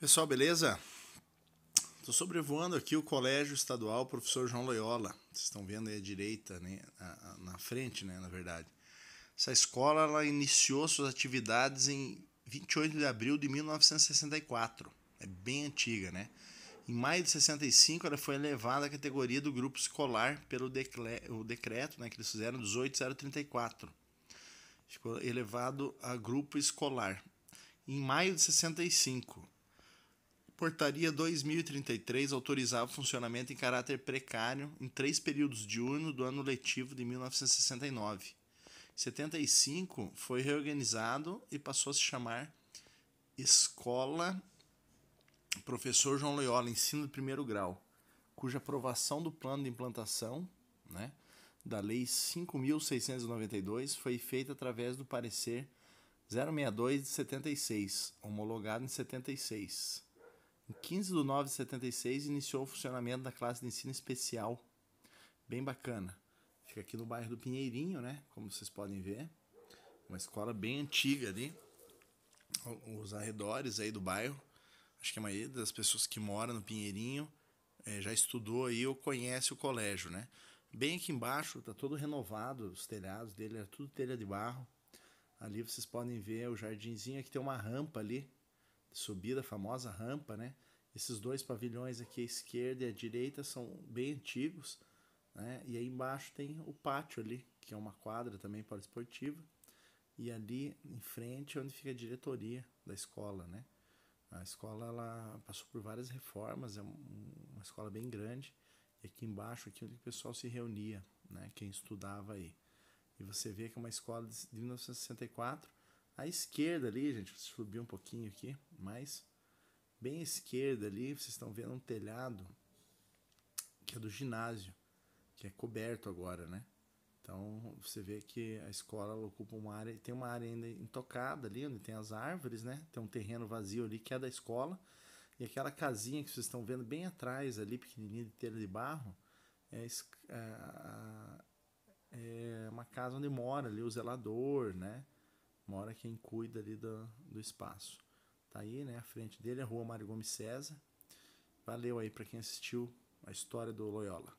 Pessoal, beleza? Estou sobrevoando aqui o Colégio Estadual Professor João Loyola. Vocês estão vendo aí à direita, né? na, frente, né? na verdade. Essa escola ela iniciou suas atividades em 28 de abril de 1964. É bem antiga, né? Em maio de 65, ela foi elevada à categoria do grupo escolar pelo o decreto né, que eles fizeram 18034. Ficou elevado a grupo escolar. Em maio de 65, Portaria 2033 autorizava o funcionamento em caráter precário em três períodos diurno do ano letivo de 1969. Em 75 foi reorganizado e passou a se chamar Escola Professor João Loyola Ensino de Primeiro Grau, cuja aprovação do plano de implantação, né, da Lei 5.692 foi feita através do parecer 062 de 76, homologado em 76. Em 15 de 9 de 76, iniciou o funcionamento da classe de ensino especial. Bem bacana. Fica aqui no bairro do Pinheirinho, né? Como vocês podem ver. Uma escola bem antiga ali. Os arredores aí do bairro. Acho que a maioria das pessoas que mora no Pinheirinho é, já estudou aí ou conhece o colégio, né? Bem aqui embaixo, tá todo renovado, os telhados dele, é tudo telha de barro. Ali vocês podem ver o jardinzinho, aqui tem uma rampa ali, Subida a famosa rampa, né? Esses dois pavilhões aqui, a esquerda e a direita, são bem antigos, né? E aí embaixo tem o pátio ali, que é uma quadra também para esportiva. E ali em frente é onde fica a diretoria da escola, né? A escola ela passou por várias reformas, é uma escola bem grande. E aqui embaixo aqui é onde o pessoal se reunia, né? Quem estudava aí. E você vê que é uma escola de 1964 à esquerda ali, gente, vou subir um pouquinho aqui, mais bem à esquerda ali, vocês estão vendo um telhado que é do ginásio, que é coberto agora, né? Então você vê que a escola ocupa uma área, tem uma área ainda intocada ali, onde tem as árvores, né? Tem um terreno vazio ali que é da escola. E aquela casinha que vocês estão vendo bem atrás ali, pequenininha de telha de barro, é, é, é uma casa onde mora ali o zelador, né? agora quem cuida ali do, do espaço. Tá aí, né? A frente dele é a Rua Mário Gomes César. Valeu aí para quem assistiu a história do Loyola.